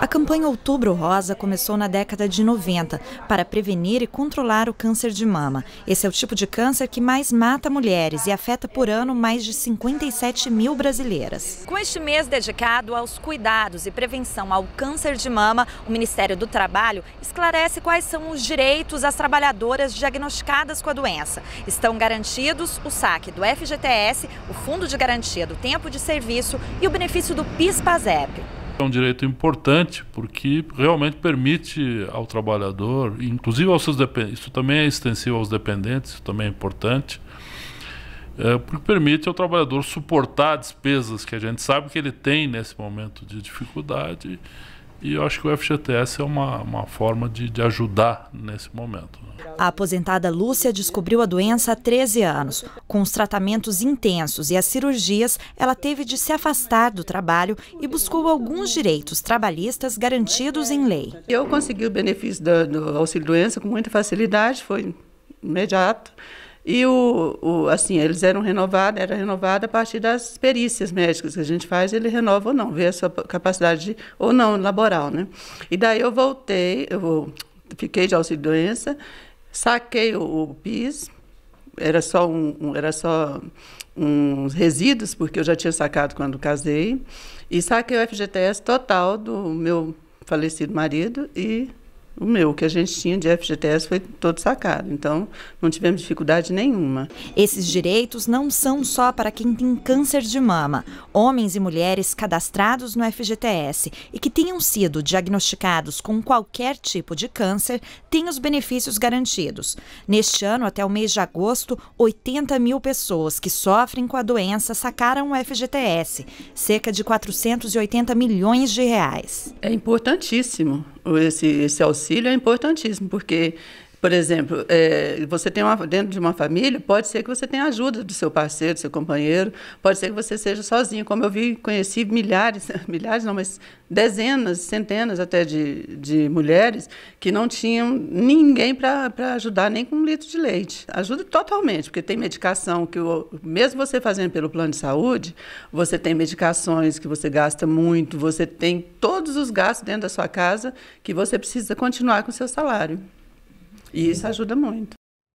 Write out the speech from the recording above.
A campanha Outubro Rosa começou na década de 90 para prevenir e controlar o câncer de mama. Esse é o tipo de câncer que mais mata mulheres e afeta por ano mais de 57 mil brasileiras. Com este mês dedicado aos cuidados e prevenção ao câncer de mama, o Ministério do Trabalho esclarece quais são os direitos às trabalhadoras diagnosticadas com a doença. Estão garantidos o saque do FGTS, o Fundo de Garantia do Tempo de Serviço e o benefício do PIS-PASEP. É um direito importante porque realmente permite ao trabalhador, inclusive aos seus dependentes, isso também é extensivo aos dependentes, isso também é importante, é, porque permite ao trabalhador suportar despesas que a gente sabe que ele tem nesse momento de dificuldade e eu acho que o FGTS é uma, uma forma de, de ajudar nesse momento. Né? A aposentada Lúcia descobriu a doença há 13 anos. Com os tratamentos intensos e as cirurgias, ela teve de se afastar do trabalho e buscou alguns direitos trabalhistas garantidos em lei. Eu consegui o benefício do, do auxílio-doença com muita facilidade, foi imediato. E o, o, assim, eles eram renovados, era renovada a partir das perícias médicas que a gente faz, ele renova ou não, vê a sua capacidade de, ou não laboral, né? E daí eu voltei, eu fiquei de auxílio doença, saquei o, o PIS, era só um, um era só uns resíduos porque eu já tinha sacado quando casei, e saquei o FGTS total do meu falecido marido e o meu, o que a gente tinha de FGTS foi todo sacado, então não tivemos dificuldade nenhuma. Esses direitos não são só para quem tem câncer de mama. Homens e mulheres cadastrados no FGTS e que tenham sido diagnosticados com qualquer tipo de câncer têm os benefícios garantidos. Neste ano, até o mês de agosto, 80 mil pessoas que sofrem com a doença sacaram o FGTS, cerca de 480 milhões de reais. É importantíssimo esse, esse auxílio é importantíssimo, porque por exemplo, é, você tem uma, dentro de uma família, pode ser que você tenha ajuda do seu parceiro, do seu companheiro, pode ser que você seja sozinho. Como eu vi, conheci milhares, milhares não, mas dezenas, centenas até de, de mulheres que não tinham ninguém para ajudar, nem com um litro de leite. Ajuda totalmente, porque tem medicação que, o, mesmo você fazendo pelo plano de saúde, você tem medicações que você gasta muito, você tem todos os gastos dentro da sua casa que você precisa continuar com o seu salário. E isso ajuda muito.